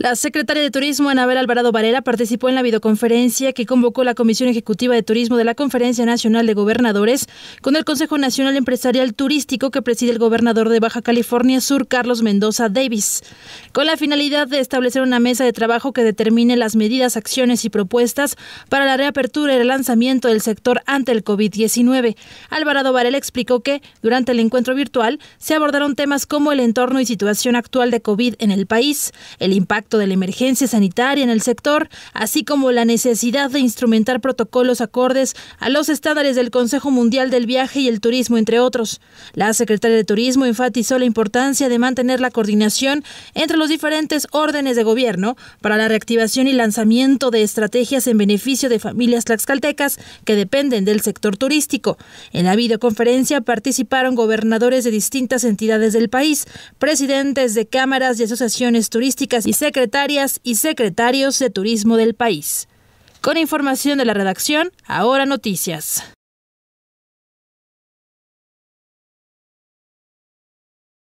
La secretaria de Turismo, Anabel Alvarado Varela, participó en la videoconferencia que convocó la Comisión Ejecutiva de Turismo de la Conferencia Nacional de Gobernadores con el Consejo Nacional Empresarial Turístico que preside el gobernador de Baja California Sur, Carlos Mendoza Davis, con la finalidad de establecer una mesa de trabajo que determine las medidas, acciones y propuestas para la reapertura y el lanzamiento del sector ante el COVID-19. Alvarado Varela explicó que, durante el encuentro virtual, se abordaron temas como el entorno y situación actual de COVID en el país, el impacto de la emergencia sanitaria en el sector, así como la necesidad de instrumentar protocolos acordes a los estándares del Consejo Mundial del Viaje y el Turismo, entre otros. La secretaria de Turismo enfatizó la importancia de mantener la coordinación entre los diferentes órdenes de gobierno para la reactivación y lanzamiento de estrategias en beneficio de familias tlaxcaltecas que dependen del sector turístico. En la videoconferencia participaron gobernadores de distintas entidades del país, presidentes de cámaras y asociaciones turísticas y secretarios secretarias y secretarios de turismo del país. Con información de la redacción, ahora noticias.